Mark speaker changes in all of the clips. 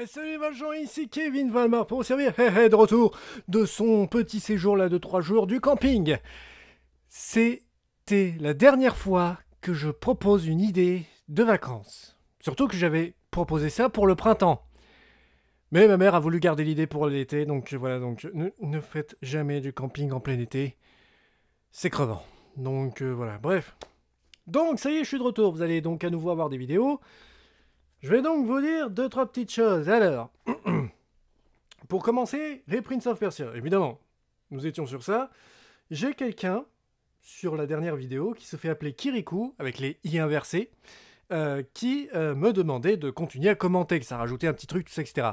Speaker 1: Eh, salut salut Valjean, ici Kevin Valmar pour vous servir eh, eh, de retour de son petit séjour là de 3 jours du camping. C'était la dernière fois que je propose une idée de vacances. Surtout que j'avais proposé ça pour le printemps. Mais ma mère a voulu garder l'idée pour l'été, donc voilà, donc ne, faites jamais du camping en plein été. C'est crevant. Donc euh, voilà, bref. Donc ça y est, je suis de retour. Vous allez donc à nouveau avoir des vidéos. Je vais donc vous dire deux, trois petites choses. Alors, pour commencer, les Prince of Persia, évidemment, nous étions sur ça. J'ai quelqu'un sur la dernière vidéo qui se fait appeler Kirikou, avec les i inversés, euh, qui euh, me demandait de continuer à commenter, que ça rajoutait un petit truc, etc.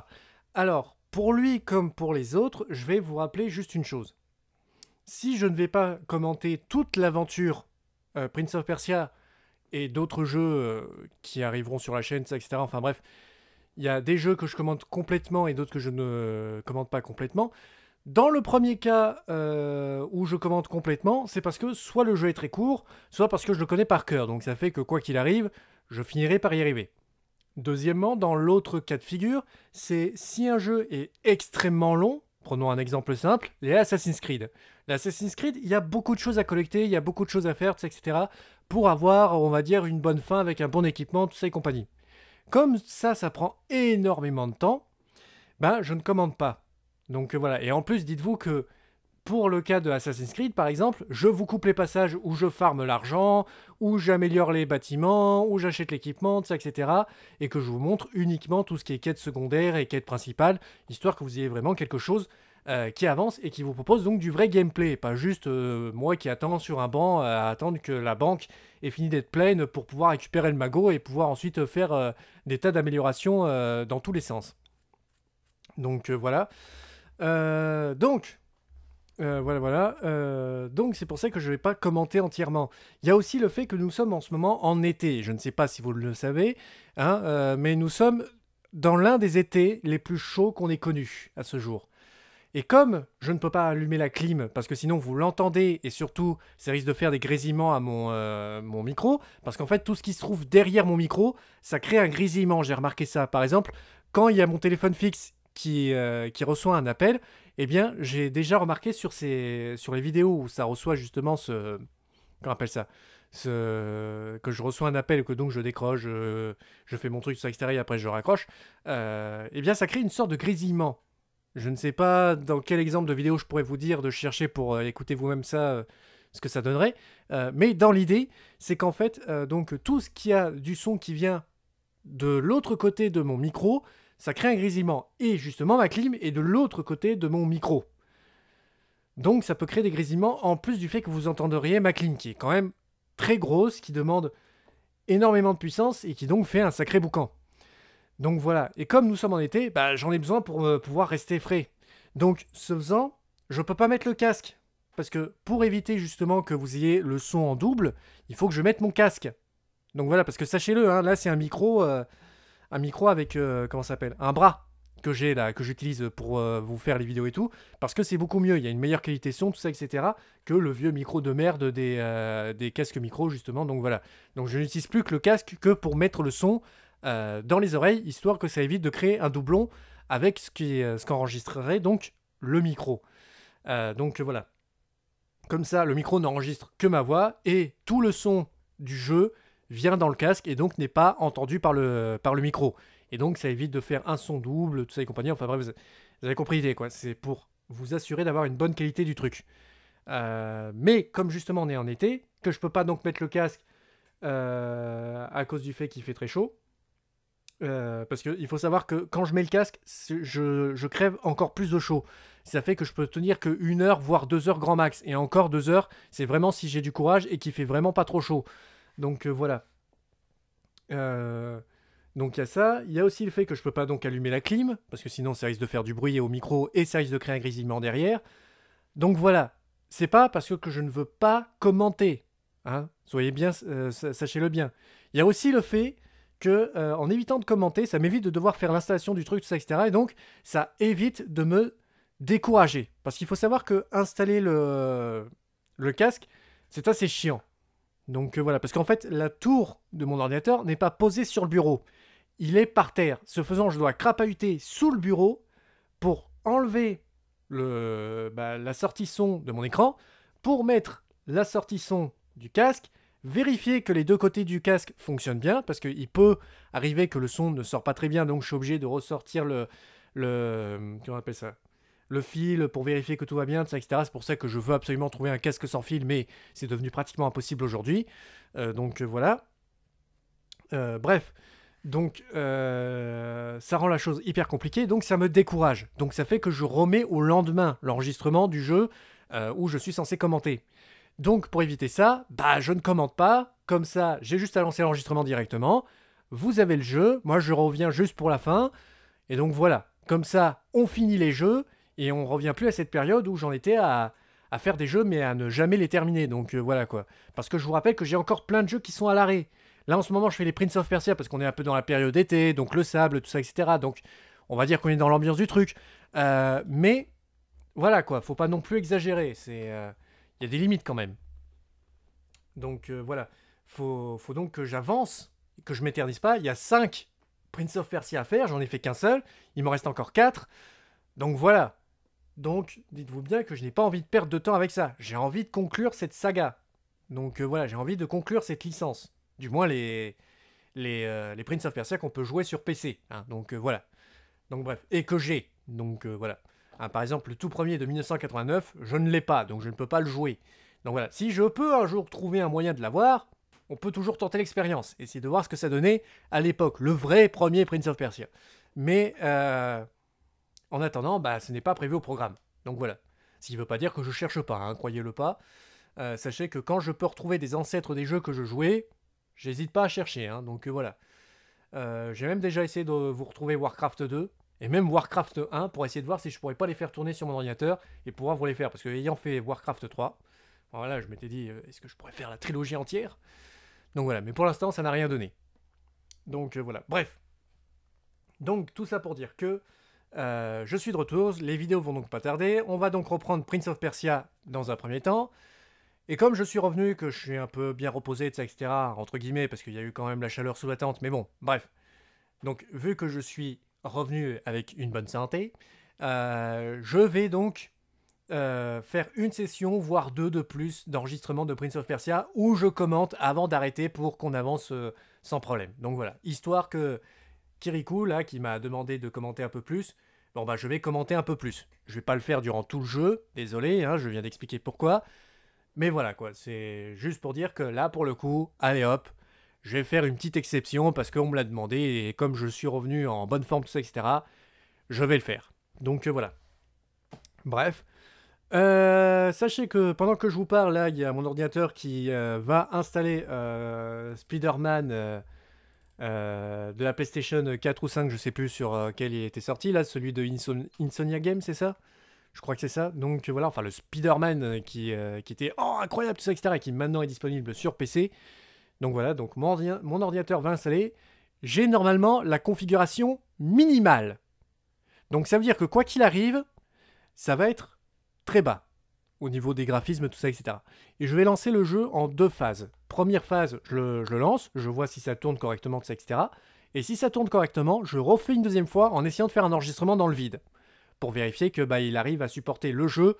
Speaker 1: Alors, pour lui comme pour les autres, je vais vous rappeler juste une chose. Si je ne vais pas commenter toute l'aventure euh, Prince of Persia et d'autres jeux euh, qui arriveront sur la chaîne, etc. Enfin bref, il y a des jeux que je commande complètement et d'autres que je ne commande pas complètement. Dans le premier cas euh, où je commande complètement, c'est parce que soit le jeu est très court, soit parce que je le connais par cœur. Donc ça fait que quoi qu'il arrive, je finirai par y arriver. Deuxièmement, dans l'autre cas de figure, c'est si un jeu est extrêmement long, prenons un exemple simple, les Assassin's Creed. L'Assassin's Creed, il y a beaucoup de choses à collecter, il y a beaucoup de choses à faire, etc pour avoir, on va dire, une bonne fin avec un bon équipement, tout ça et compagnie. Comme ça, ça prend énormément de temps, ben, je ne commande pas. Donc euh, voilà. Et en plus, dites-vous que pour le cas de Assassin's Creed, par exemple, je vous coupe les passages où je farme l'argent, où j'améliore les bâtiments, où j'achète l'équipement, etc. Et que je vous montre uniquement tout ce qui est quête secondaire et quête principale, histoire que vous ayez vraiment quelque chose euh, qui avance et qui vous propose donc du vrai gameplay, pas juste euh, moi qui attends sur un banc euh, à attendre que la banque ait fini d'être pleine pour pouvoir récupérer le magot et pouvoir ensuite faire des tas d'améliorations dans tous les sens. Donc voilà. donc, voilà, voilà. donc c'est pour ça que je ne vais pas commenter entièrement. Il y a aussi le fait que nous sommes en ce moment en été. Je ne sais pas si vous le savez, hein, mais nous sommes dans l'un des étés les plus chauds qu'on ait connus à ce jour. Et comme je ne peux pas allumer la clim, parce que sinon vous l'entendez, et surtout ça risque de faire des grésillements à mon, euh, mon micro, parce qu'en fait tout ce qui se trouve derrière mon micro, ça crée un grésillement, j'ai remarqué ça. Par exemple, quand il y a mon téléphone fixe qui, euh, qui reçoit un appel, eh bien j'ai déjà remarqué sur, ces, sur les vidéos où ça reçoit justement ce... Comment appelle ça ce... que je reçois un appel, que donc je décroche, je, fais mon truc sur l'extérieur et après je raccroche, euh, eh bien ça crée une sorte de grésillement. Je ne sais pas dans quel exemple de vidéo je pourrais vous dire de chercher pour euh, écouter vous-même ça, euh, ce que ça donnerait. Euh, mais dans l'idée, c'est qu'en fait, donc tout ce qui a du son qui vient de l'autre côté de mon micro, ça crée un grésillement. Et justement, ma clim est de l'autre côté de mon micro. Donc ça peut créer des grésillements en plus du fait que vous entendriez ma clim qui est quand même très grosse, qui demande énormément de puissance et qui donc fait un sacré boucan. Donc voilà. Et comme nous sommes en été, bah, j'en ai besoin pour euh, pouvoir rester frais. Donc, ce faisant, je peux pas mettre le casque. Parce que pour éviter justement que vous ayez le son en double, il faut que je mette mon casque. Donc voilà, parce que sachez-le, hein, là c'est un micro, euh, un micro avec euh, comment comment s'appelle, un bras que j'ai là, que j'utilise pour vous faire les vidéos et tout, parce que c'est beaucoup mieux, il y a une meilleure qualité son, tout ça, etc. que le vieux micro de merde des, des casques micro justement. Donc voilà, donc je n'utilise plus que le casque que pour mettre le son euh, dans les oreilles, histoire que ça évite de créer un doublon avec ce qu'enregistrerait euh, ce qu'enregistrerait donc le micro. Euh, donc voilà. Comme ça, le micro n'enregistre que ma voix et tout le son du jeu vient dans le casque et donc n'est pas entendu par le, par le micro. Et donc ça évite de faire un son double, tout ça et compagnie. Enfin bref, vous, avez compris l'idée quoi. C'est pour vous assurer d'avoir une bonne qualité du truc. mais comme justement on est en été, que je peux pas donc mettre le casque à cause du fait qu'il fait très chaud, euh, parce qu'il faut savoir que quand je mets le casque, je, crève encore plus de chaud. Ça fait que je peux tenir que une heure, voire deux heures grand max. Et encore deux heures, c'est vraiment si j'ai du courage et qu'il fait vraiment pas trop chaud. Donc euh, voilà. Euh, donc il y a ça. Il y a aussi le fait que je peux pas donc allumer la clim, parce que sinon ça risque de faire du bruit au micro et ça risque de créer un grésillement derrière. Donc voilà. C'est pas parce que je ne veux pas commenter. Hein. Soyez bien, sachez-le bien. Il y a aussi le fait que euh, en évitant de commenter, ça m'évite de devoir faire l'installation du truc, tout ça, etc. Et donc, ça évite de me décourager. Parce qu'il faut savoir que installer le, casque, c'est assez chiant. Donc euh, voilà, parce qu'en fait, la tour de mon ordinateur n'est pas posée sur le bureau. Il est par terre. Ce faisant, je dois crapahuter sous le bureau pour enlever le, bah, la sortie son de mon écran, pour mettre la sortie son du casque vérifier que les deux côtés du casque fonctionnent bien, parce qu'il peut arriver que le son ne sort pas très bien, donc je suis obligé de ressortir le... le ça le fil pour vérifier que tout va bien, etc. C'est pour ça que je veux absolument trouver un casque sans fil, mais c'est devenu pratiquement impossible aujourd'hui. Euh, donc euh, voilà. Euh, bref, donc ça rend la chose hyper compliquée, donc ça me décourage. Donc ça fait que je remets au lendemain l'enregistrement du jeu où je suis censé commenter. Donc pour éviter ça, bah je ne commente pas, comme ça j'ai juste à lancer l'enregistrement directement, vous avez le jeu, moi je reviens juste pour la fin, et donc voilà, comme ça on finit les jeux, et on revient plus à cette période où j'en étais à, faire des jeux mais à ne jamais les terminer, donc euh, voilà quoi. Parce que je vous rappelle que j'ai encore plein de jeux qui sont à l'arrêt. Là en ce moment je fais les Prince of Persia parce qu'on est un peu dans la période d'été, donc le sable, tout ça, etc. Donc on va dire qu'on est dans l'ambiance du truc. Euh, mais voilà quoi, faut pas non plus exagérer, c'est... Euh, il y a des limites quand même. Donc euh, voilà, faut, faut donc que j'avance, que je m'éternise pas. Il y a 5 Prince of Persia à faire, j'en ai fait qu'un seul, il m'en reste encore 4. Donc voilà. Donc dites-vous bien que je n'ai pas envie de perdre de temps avec ça. J'ai envie de conclure cette saga. Donc euh, voilà, j'ai envie de conclure cette licence. Du moins les, les, euh, Prince of Persia qu'on peut jouer sur PC. Hein. donc voilà. Donc bref, et que j'ai. Donc voilà. Hein, par exemple, le tout premier de 1989, je ne l'ai pas, donc je ne peux pas le jouer. Donc voilà, si je peux un jour trouver un moyen de l'avoir, on peut toujours tenter l'expérience, essayer de voir ce que ça donnait à l'époque, le vrai premier Prince of Persia. Mais euh, en attendant, bah, ce n'est pas prévu au programme. Donc voilà. Ce qui ne veut pas dire que je cherche pas, hein, croyez-le pas. Euh, sachez que quand je peux retrouver des ancêtres des jeux que je jouais, j'hésite pas à chercher. Hein, donc voilà. Euh, j'ai même déjà essayé de vous retrouver Warcraft 2 et même Warcraft 1 pour essayer de voir si je pourrais pas les faire tourner sur mon ordinateur et pouvoir vous les faire. Parce que ayant fait Warcraft 3, voilà, je m'étais dit, euh, est-ce que je pourrais faire la trilogie entière Donc voilà, mais pour l'instant, ça n'a rien donné. Donc euh, voilà, bref. Donc tout ça pour dire que euh, je suis de retour, les vidéos vont donc pas tarder. On va donc reprendre Prince of Persia dans un premier temps. Et comme je suis revenu, que je suis un peu bien reposé, etc., etc., entre guillemets, parce qu'il y a eu quand même la chaleur sous la tente, mais bon, bref. Donc vu que je suis revenu avec une bonne santé, euh, je vais donc euh, faire une session, voire deux de plus d'enregistrement de Prince of Persia où je commente avant d'arrêter pour qu'on avance euh, sans problème. Donc voilà, histoire que Kirikou, là, qui m'a demandé de commenter un peu plus, bon bah je vais commenter un peu plus. Je vais pas le faire durant tout le jeu, désolé, hein, je viens d'expliquer pourquoi. Mais voilà quoi, c'est juste pour dire que là pour le coup, allez hop, je vais faire une petite exception parce qu'on me l'a demandé et comme je suis revenu en bonne forme, tout ça, etc., je vais le faire. Donc euh, voilà. Bref. Euh, sachez que pendant que je vous parle, là, il y a mon ordinateur qui euh, va installer Spider-Man de la PlayStation 4 ou 5, je sais plus sur quel il était sorti, là, celui de Insomnia Games, c'est ça je crois que c'est ça. Donc voilà, enfin le Spider-Man qui, était oh, incroyable, tout ça, etc., et qui maintenant est disponible sur PC. Donc voilà, donc mon, ordinateur va installer. J'ai normalement la configuration minimale. Donc ça veut dire que quoi qu'il arrive, ça va être très bas au niveau des graphismes, tout ça, etc. Et je vais lancer le jeu en deux phases. Première phase, je le, lance, je vois si ça tourne correctement, tout etc. Et si ça tourne correctement, je refais une deuxième fois en essayant de faire un enregistrement dans le vide pour vérifier que bah, il arrive à supporter le jeu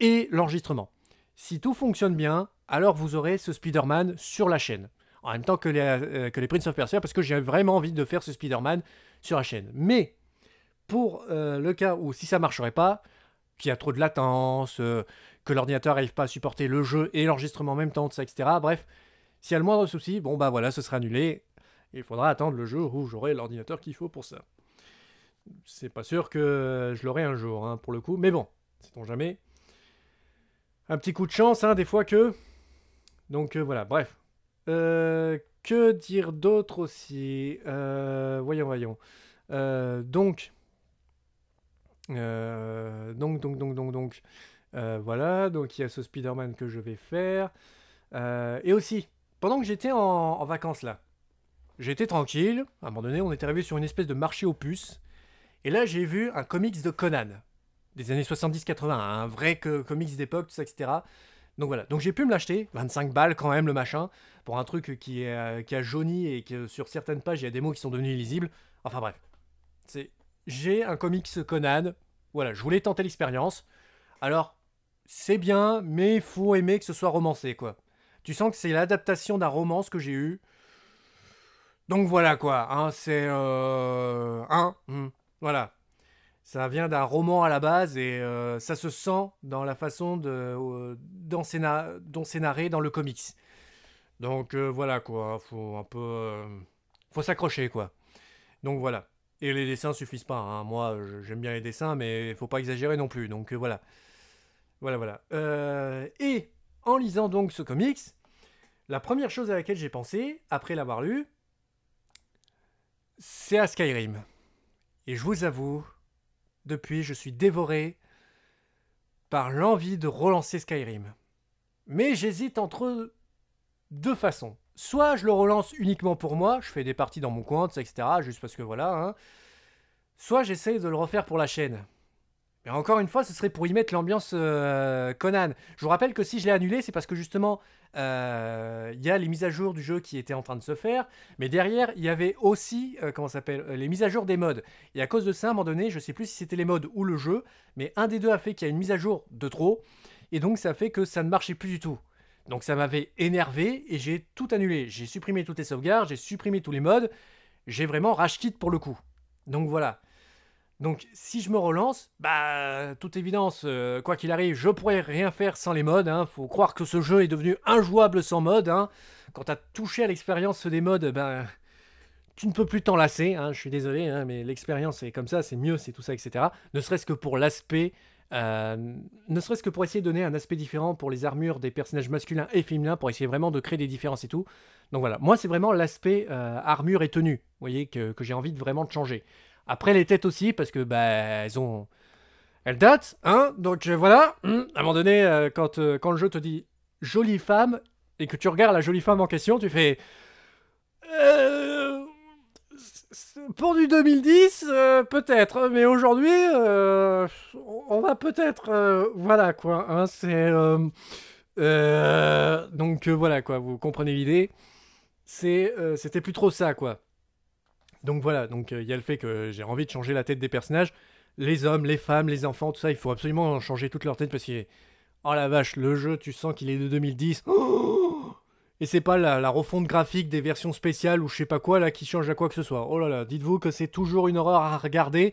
Speaker 1: et l'enregistrement. Si tout fonctionne bien, alors vous aurez ce Spider-Man sur la chaîne. En même temps que les, euh, que Prince of Persia, parce que j'ai vraiment envie de faire ce Spider-Man sur la chaîne. Mais pour euh, le cas où si ça ne marcherait pas, qu'il y a trop de latence, euh, que l'ordinateur n'arrive pas à supporter le jeu et l'enregistrement en même temps, etc. Bref, s'il y a le moindre souci, bon bah voilà, ce sera annulé. Il faudra attendre le jeu où j'aurai l'ordinateur qu'il faut pour ça. C'est pas sûr que je l'aurai un jour, hein, pour le coup, mais bon, c'est on jamais un petit coup de chance, hein, des fois que. Donc euh, voilà, bref. Euh, que dire d'autre aussi euh, Voyons, voyons. donc, donc, donc, donc, donc, donc, voilà. Donc il y a ce Spider-Man que je vais faire. et aussi, pendant que j'étais en, en, vacances là, j'étais tranquille. À un moment donné, on était arrivé sur une espèce de marché aux puces. Et là, j'ai vu un comics de Conan des années 70-80, hein, un vrai que, comics d'époque, tout ça, etc. Donc voilà, donc j'ai pu me l'acheter, 25 balles quand même le machin, pour un truc qui, est, euh, qui a jauni et que sur certaines pages il y a des mots qui sont devenus illisibles. Enfin bref, c'est j'ai un comics Conan, voilà, je voulais tenter l'expérience. Alors c'est bien, mais il faut aimer que ce soit romancé quoi. Tu sens que c'est l'adaptation d'un romance que j'ai eu. Donc voilà quoi, c'est euh... Hmm, voilà, ça vient d'un roman à la base et euh, ça se sent dans la façon dont c'est narré dans le comics. Donc euh, voilà quoi, faut un peu, euh, faut s'accrocher quoi. Donc voilà. Et les dessins suffisent pas. Hein. Moi, j'aime bien les dessins, mais faut pas exagérer non plus. Donc voilà, voilà voilà. et en lisant donc ce comics, la première chose à laquelle j'ai pensé après l'avoir lu, c'est à Skyrim. Et je vous avoue depuis, je suis dévoré par l'envie de relancer Skyrim. Mais j'hésite entre deux façons. Soit je le relance uniquement pour moi, je fais des parties dans mon compte, etc., juste parce que voilà. Hein. Soit j'essaye de le refaire pour la chaîne. Mais encore une fois, ce serait pour y mettre l'ambiance euh, Conan. Je vous rappelle que si je l'ai annulé, c'est parce que justement, euh, il y a les mises à jour du jeu qui étaient en train de se faire, mais derrière, il y avait aussi, euh, comment s'appelle, les mises à jour des modes. Et à cause de ça, à un moment donné, je sais plus si c'était les modes ou le jeu, mais un des deux a fait qu'il y a une mise à jour de trop, et donc ça fait que ça ne marchait plus du tout. Donc ça m'avait énervé, et j'ai tout annulé. J'ai supprimé toutes les sauvegardes, j'ai supprimé tous les modes, j'ai vraiment rage pour le coup. Donc voilà. Donc si je me relance, bah toute évidence, euh, quoi qu'il arrive, je pourrais rien faire sans les modes. Hein. Faut croire que ce jeu est devenu injouable sans mode. Hein. Quand t'as touché à l'expérience des modes, ben tu ne peux plus t'en lasser. Hein. Je suis désolé, hein, mais l'expérience est comme ça, c'est mieux, c'est tout ça, etc. Ne serait-ce que pour l'aspect, euh, ne serait-ce que pour essayer de donner un aspect différent pour les armures des personnages masculins et féminins, pour essayer vraiment de créer des différences et tout. Donc voilà, moi c'est vraiment l'aspect euh, armure et tenue, vous voyez, que, que j'ai envie de vraiment de changer. Après, les têtes aussi, parce que, bah, elles ont. Elles datent, hein Donc euh, voilà, hum, à un moment donné, euh, quand, euh, quand le jeu te dit jolie femme et que tu regardes la jolie femme en question, tu fais. Pour du 2010, peut-être, hein, mais aujourd'hui, on va peut-être. voilà quoi, hein, c'est. donc voilà quoi, vous comprenez l'idée. C'est, c'était plus trop ça quoi. Donc voilà, donc euh, il y a le fait que j'ai envie de changer la tête des personnages. Les hommes, les femmes, les enfants, tout ça, il faut absolument changer toute leur tête parce que, oh la vache, le jeu, tu sens qu'il est de 2010. et c'est pas la, refonte graphique des versions spéciales ou je sais pas quoi là qui change à quoi que ce soit. Oh là là, dites-vous que c'est toujours une horreur à regarder.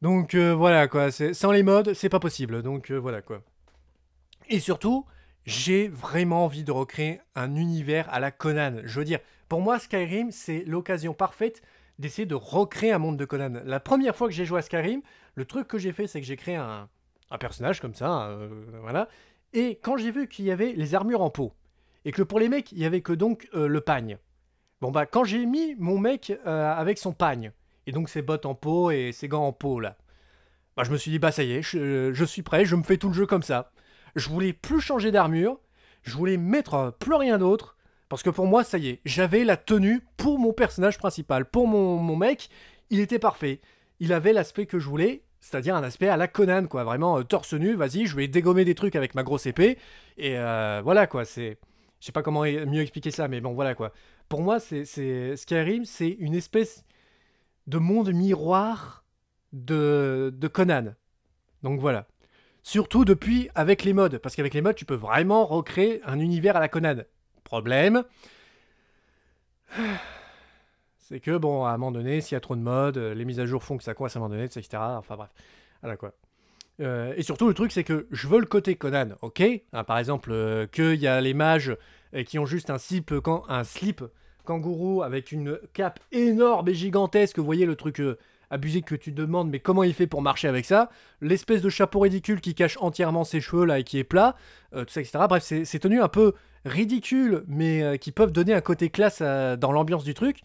Speaker 1: Donc euh, voilà quoi, sans les modes, c'est pas possible. Donc euh, voilà quoi. Et surtout, j'ai vraiment envie de recréer un univers à la Conan. Je veux dire, pour moi, Skyrim, c'est l'occasion parfaite d'essayer de recréer un monde de Conan. La première fois que j'ai joué à Skyrim, le truc que j'ai fait, c'est que j'ai créé un, personnage comme ça, euh, voilà. Et quand j'ai vu qu'il y avait les armures en peau, et que pour les mecs, il y avait que donc euh, le pagne. Bon bah, quand j'ai mis mon mec euh, avec son pagne, et donc ses bottes en peau et ses gants en peau là, bah, je me suis dit, bah ça y est, je suis prêt, je me fais tout le jeu comme ça. Je voulais plus changer d'armure. Je voulais mettre euh, plus rien d'autre. Parce que pour moi, ça y est, j'avais la tenue pour mon personnage principal. Pour mon, mec, il était parfait. Il avait l'aspect que je voulais, c'est-à-dire un aspect à la Conan, quoi. Vraiment, euh, torse nu, vas-y, je vais dégommer des trucs avec ma grosse épée. Et euh, voilà, quoi. C'est. Je sais pas comment mieux expliquer ça, mais bon, voilà, quoi. Pour moi, c'est, Skyrim, c'est une espèce de monde miroir de, de Conan. Donc voilà. Surtout depuis avec les mods, parce qu'avec les mods, tu peux vraiment recréer un univers à la Conan. Problème, c'est que bon, à un moment donné, s'il y a trop de mods, euh, les mises à jour font que ça coince à un moment donné, etc. Enfin bref, voilà quoi. Euh, et surtout, le truc, c'est que je veux le côté Conan, ok hein, Par exemple, euh, que qu'il y a les mages qui ont juste un slip, kangourou avec une cape énorme et gigantesque, vous voyez le truc abusé que tu demandes, mais comment il fait pour marcher avec ça L'espèce de chapeau ridicule qui cache entièrement ses cheveux là et qui est plat, euh, tout ça, etc. Bref, c'est tenues un peu ridicules, mais euh, qui peuvent donner un côté classe euh, dans l'ambiance du truc.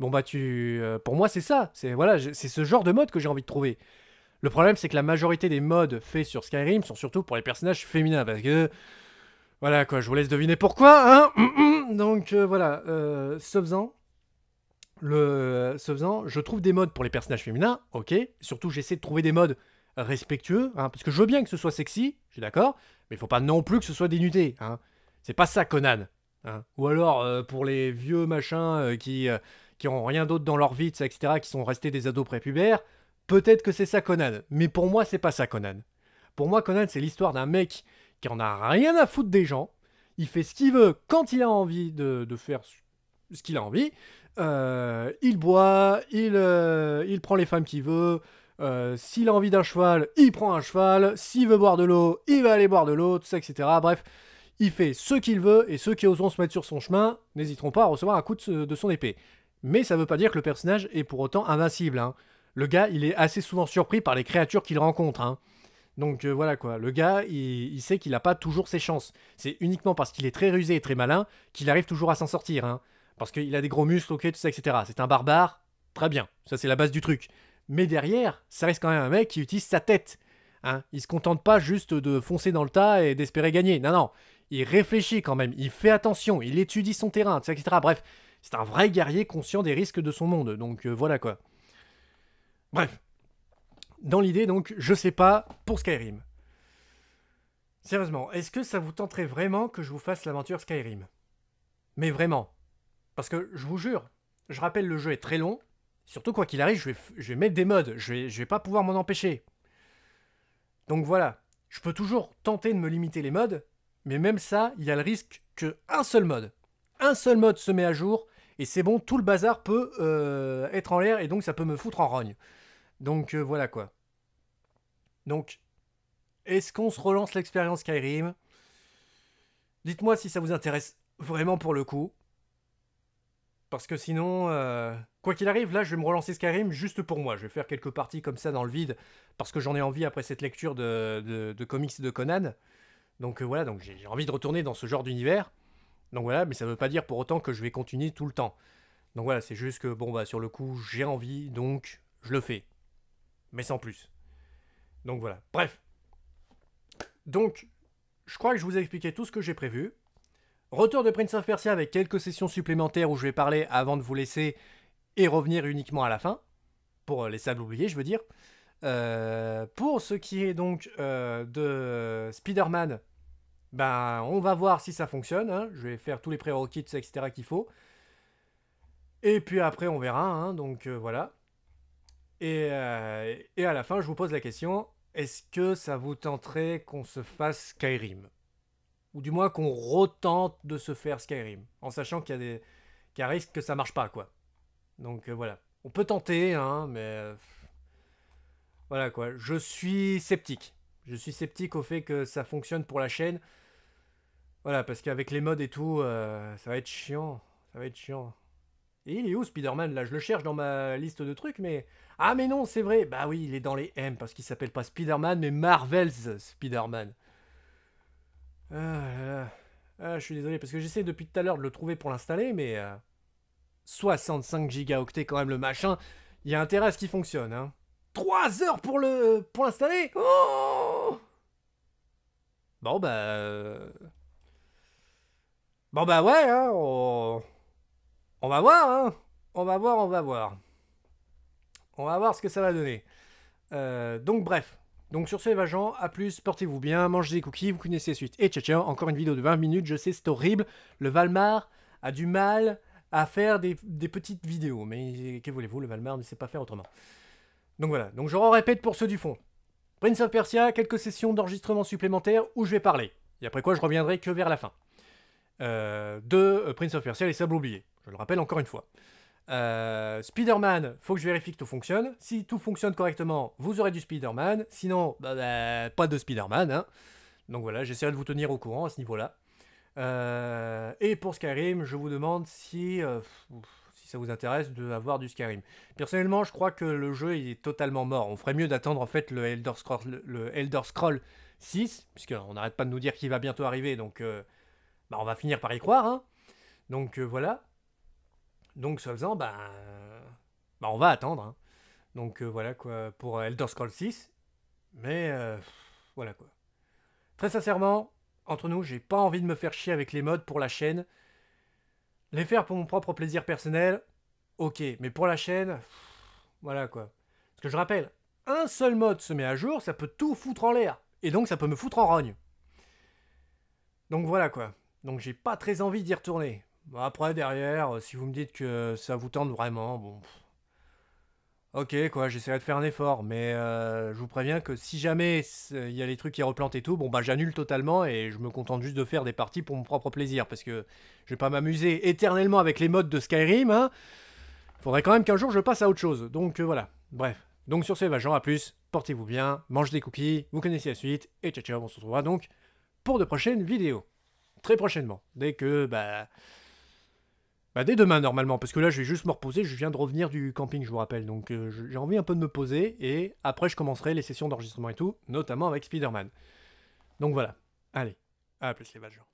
Speaker 1: Bon bah tu, pour moi c'est ça, c'est voilà, c'est ce genre de mode que j'ai envie de trouver. Le problème c'est que la majorité des modes faits sur Skyrim sont surtout pour les personnages féminins parce que voilà quoi, je vous laisse deviner pourquoi, hein Donc voilà, euh, sauf en le, euh, ce faisant, je trouve des modes pour les personnages féminins, ok. Surtout, j'essaie de trouver des modes respectueux, hein, parce que je veux bien que ce soit sexy, je d'accord, mais il faut pas non plus que ce soit dénudé. Hein. C'est pas ça, Conan. Hein. Ou alors, euh, pour les vieux machins euh, qui, rien d'autre dans leur vie, etc., qui sont restés des ados prépubères, peut-être que c'est ça, Conan. Mais pour moi, c'est pas ça, Conan. Pour moi, Conan, c'est l'histoire d'un mec qui en a rien à foutre des gens. Il fait ce qu'il veut quand il a envie de faire ce qu'il a envie. Euh, il boit, il, euh, il prend les femmes qu'il veut. Euh, s'il a envie d'un cheval, il prend un cheval. S'il veut boire de l'eau, il va aller boire de l'eau, etc. Bref, il fait ce qu'il veut et ceux qui oseront se mettre sur son chemin n'hésiteront pas à recevoir un coup de, son épée. Mais ça veut pas dire que le personnage est pour autant invincible. Hein. Le gars, il est assez souvent surpris par les créatures qu'il rencontre. Hein. Donc voilà quoi, le gars, il, il sait qu'il n'a pas toujours ses chances. C'est uniquement parce qu'il est très rusé et très malin qu'il arrive toujours à s'en sortir. Hein. Parce qu'il a des gros muscles, ok, tout ça, etc. C'est un barbare, très bien. Ça, c'est la base du truc. Mais derrière, ça reste quand même un mec qui utilise sa tête. Hein. Il se contente pas juste de foncer dans le tas et d'espérer gagner. Non, non. Il réfléchit quand même. Il fait attention. Il étudie son terrain, etc. Bref, c'est un vrai guerrier conscient des risques de son monde. Donc euh, voilà quoi. Bref. Dans l'idée, donc, je sais pas pour Skyrim. Sérieusement, est-ce que ça vous tenterait vraiment que je vous fasse l'aventure Skyrim Mais vraiment parce que je vous jure, je rappelle, le jeu est très long. Surtout, quoi qu'il arrive, je vais, mettre des modes. Je vais, vais pas pouvoir m'en empêcher. Donc voilà. Je peux toujours tenter de me limiter les modes. Mais même ça, il y a le risque qu'un seul mode, un seul mode se met à jour. Et c'est bon, tout le bazar peut euh, être en l'air. Et donc, ça peut me foutre en rogne. Donc euh, voilà quoi. Donc, est-ce qu'on se relance l'expérience Skyrim Dites-moi si ça vous intéresse vraiment pour le coup. Parce que sinon, euh, quoi qu'il arrive, là, je vais me relancer Skyrim juste pour moi. Je vais faire quelques parties comme ça dans le vide, parce que j'en ai envie après cette lecture de, comics de Conan. Donc euh, voilà, donc j'ai envie de retourner dans ce genre d'univers. Donc voilà, mais ça ne veut pas dire pour autant que je vais continuer tout le temps. Donc voilà, c'est juste que, bon, bah, sur le coup, j'ai envie, donc je le fais. Mais sans plus. Donc voilà, bref. Donc, je crois que je vous ai expliqué tout ce que j'ai prévu. Retour de Prince of Persia avec quelques sessions supplémentaires où je vais parler avant de vous laisser et revenir uniquement à la fin, pour euh, les sables oubliés, je veux dire. Euh, pour ce qui est donc euh, de Spider-Man, ben, on va voir si ça fonctionne. Hein. Je vais faire tous les prérequis, etc. qu'il faut. Et puis après, on verra. Hein. donc voilà. Et, et à la fin, je vous pose la question est-ce que ça vous tenterait qu'on se fasse Skyrim ou du moins qu'on retente de se faire Skyrim, en sachant qu'il y a des qu'il y a risque que ça marche pas, quoi. Donc euh, voilà. On peut tenter, hein, mais... voilà, quoi. Je suis sceptique. Je suis sceptique au fait que ça fonctionne pour la chaîne. Voilà, parce qu'avec les modes et tout, euh, ça va être chiant. Ça va être chiant. Et il est où Spider-Man là Je le cherche dans ma liste de trucs, mais. Ah, mais non, c'est vrai Bah oui, il est dans les M parce qu'il s'appelle pas Spider-Man, mais Marvel's Spider-Man. Ah, ah, je suis désolé, parce que j'essaie depuis tout à l'heure de le trouver pour l'installer, mais... 65 euh, gigaoctets quand même, le machin. Il y a intérêt à ce qu'il fonctionne, hein. 3 heures pour le... pour l'installer oh Bon, bah... Euh, bon, bah ouais, hein, on... va voir, hein. On va voir, on va voir. On va voir ce que ça va donner. Euh, donc, bref. Donc sur ce les à plus, portez-vous bien, mangez des cookies, vous connaissez la suite. Et ciao ciao, encore une vidéo de 20 minutes, je sais c'est horrible, le Valmar a du mal à faire des, petites vidéos, mais que voulez-vous, le Valmar ne sait pas faire autrement. Donc voilà, donc je répète pour ceux du fond. Prince of Persia, quelques sessions d'enregistrement supplémentaires où je vais parler, et après quoi je reviendrai que vers la fin. Euh, de euh, Prince of Persia, les sables oubliés, je le rappelle encore une fois. Euh, Spider-Man, faut que je vérifie que tout fonctionne. Si tout fonctionne correctement, vous aurez du Spider-Man. Sinon, bah, bah pas de Spider-Man. Hein. Donc voilà, j'essaierai de vous tenir au courant à ce niveau-là. Euh, et pour Skyrim, je vous demande si, euh, ça vous intéresse d'avoir du Skyrim. Personnellement, je crois que le jeu est totalement mort. On ferait mieux d'attendre en fait le Elder Scroll, le, Elder Scroll 6, puisqu'on n'arrête pas de nous dire qu'il va bientôt arriver. Donc bah, on va finir par y croire. Hein. Donc voilà. Donc, se faisant, ben, on va attendre. Hein. Donc, euh, voilà quoi, pour euh, Elder Scrolls 6. Mais, euh, voilà quoi. Très sincèrement, entre nous, j'ai pas envie de me faire chier avec les modes pour la chaîne. Les faire pour mon propre plaisir personnel, ok. Mais pour la chaîne, voilà quoi. Parce que je rappelle, un seul mode se met à jour, ça peut tout foutre en l'air. Et donc, ça peut me foutre en rogne. Donc, voilà quoi. Donc, j'ai pas très envie d'y retourner. Bah, après, derrière, euh, si vous me dites que ça vous tente vraiment, bon. Ok, quoi, j'essaierai de faire un effort, mais euh, je vous préviens que si jamais il y a les trucs qui replantent et tout, bon bah j'annule totalement et je me contente juste de faire des parties pour mon propre plaisir, parce que je vais pas m'amuser éternellement avec les modes de Skyrim, hein. Faudrait quand même qu'un jour je passe à autre chose, donc euh, voilà, bref. Donc sur ce, genre, bah, à plus, portez-vous bien, mangez des cookies, vous connaissez la suite, et ciao ciao, on se retrouvera donc pour de prochaines vidéos. Très prochainement, dès que, bah... Bah dès demain normalement, parce que là je vais juste me reposer, je viens de revenir du camping je vous rappelle, donc euh, j'ai envie un peu de me poser, et après je commencerai les sessions d'enregistrement et tout, notamment avec Spider-Man. Donc voilà, allez, à plus les valeurs.